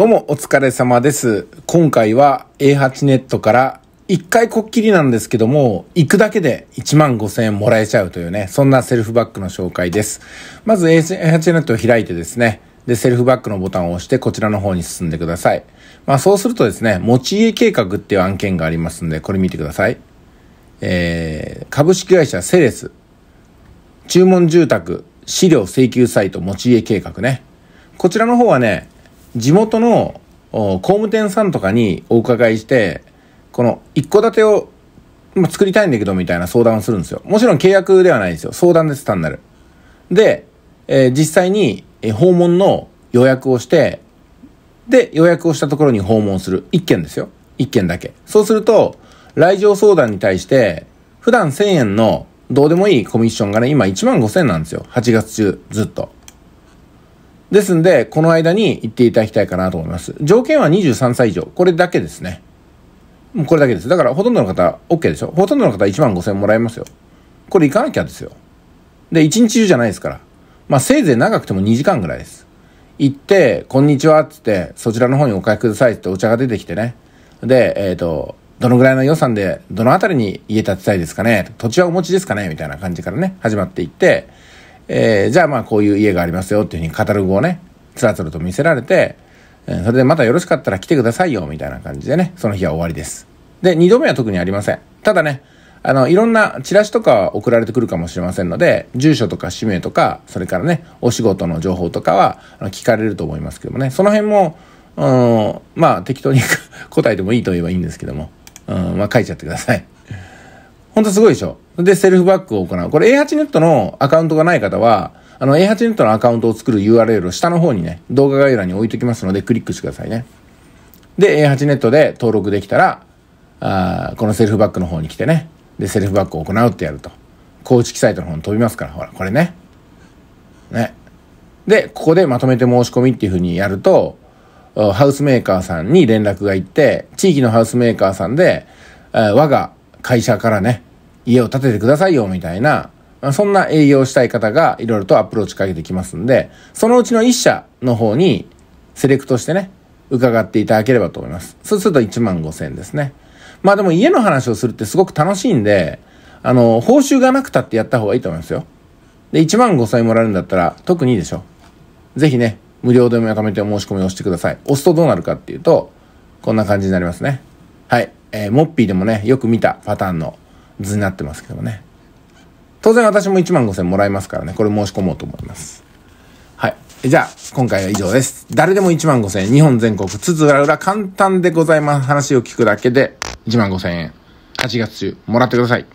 どうもお疲れ様です。今回は A8 ネットから1回こっきりなんですけども、行くだけで1万5000円もらえちゃうというね、そんなセルフバッグの紹介です。まず A8 ネットを開いてですね、で、セルフバックのボタンを押してこちらの方に進んでください。まあそうするとですね、持ち家計画っていう案件がありますんで、これ見てください。えー、株式会社セレス、注文住宅、資料請求サイト持ち家計画ね。こちらの方はね、地元の工務店さんとかにお伺いして、この一戸建てを、まあ、作りたいんだけどみたいな相談をするんですよ。もちろん契約ではないですよ。相談です、単なる。で、えー、実際に、え訪問の予約をして、で、予約をしたところに訪問する。一件ですよ。一件だけ。そうすると、来場相談に対して、普段1000円のどうでもいいコミッションがね、今1万5000なんですよ。8月中、ずっと。ですんで、この間に行っていただきたいかなと思います。条件は23歳以上。これだけですね。もうこれだけです。だからほとんどの方、OK でしょほとんどの方1万5 0 0 0円もらえますよ。これ行かなきゃですよ。で、1日中じゃないですから。まあ、せいぜい長くても2時間ぐらいです。行って、こんにちはって言って、そちらの方にお帰りくださいってお茶が出てきてね。で、えっ、ー、と、どのぐらいの予算で、どのあたりに家建てたいですかね土地はお持ちですかねみたいな感じからね、始まっていって、えー、じゃあまあこういう家がありますよっていうふうにカタログをね、つらつらと見せられて、えー、それでまたよろしかったら来てくださいよ、みたいな感じでね、その日は終わりです。で、二度目は特にありません。ただね、あの、いろんなチラシとか送られてくるかもしれませんので、住所とか氏名とか、それからね、お仕事の情報とかは聞かれると思いますけどもね、その辺も、うん、まあ適当に 答えてもいいと言えばいいんですけども、うん、まあ書いちゃってください。ほんとすごいでしょ。で、セルフバックを行う。これ A8 ネットのアカウントがない方は、あの A8 ネットのアカウントを作る URL を下の方にね、動画概要欄に置いときますので、クリックしてくださいね。で、A8 ネットで登録できたら、あこのセルフバックの方に来てね、で、セルフバックを行うってやると。公式サイトの方に飛びますから、ほら、これね。ね。で、ここでまとめて申し込みっていうふうにやると、ハウスメーカーさんに連絡が行って、地域のハウスメーカーさんで、我が会社からね、家を建ててくださいよ、みたいな、そんな営業したい方がいろいろとアプローチかけてきますんで、そのうちの1社の方にセレクトしてね、伺っていただければと思います。そうすると1万5千円ですね。まあでも家の話をするってすごく楽しいんで、あの、報酬がなくたってやった方がいいと思いますよ。で、1万5千円もらえるんだったら特にいいでしょ。ぜひね、無料でまとめてお申し込みをしてください。押すとどうなるかっていうと、こんな感じになりますね。えー、モッピーでもね、よく見たパターンの図になってますけどもね。当然私も1万5000もらいますからね、これ申し込もうと思います。はい。じゃあ、今回は以上です。誰でも1万5000円、日本全国、津々浦々簡単でございます。話を聞くだけで1万5000円、8月中、もらってください。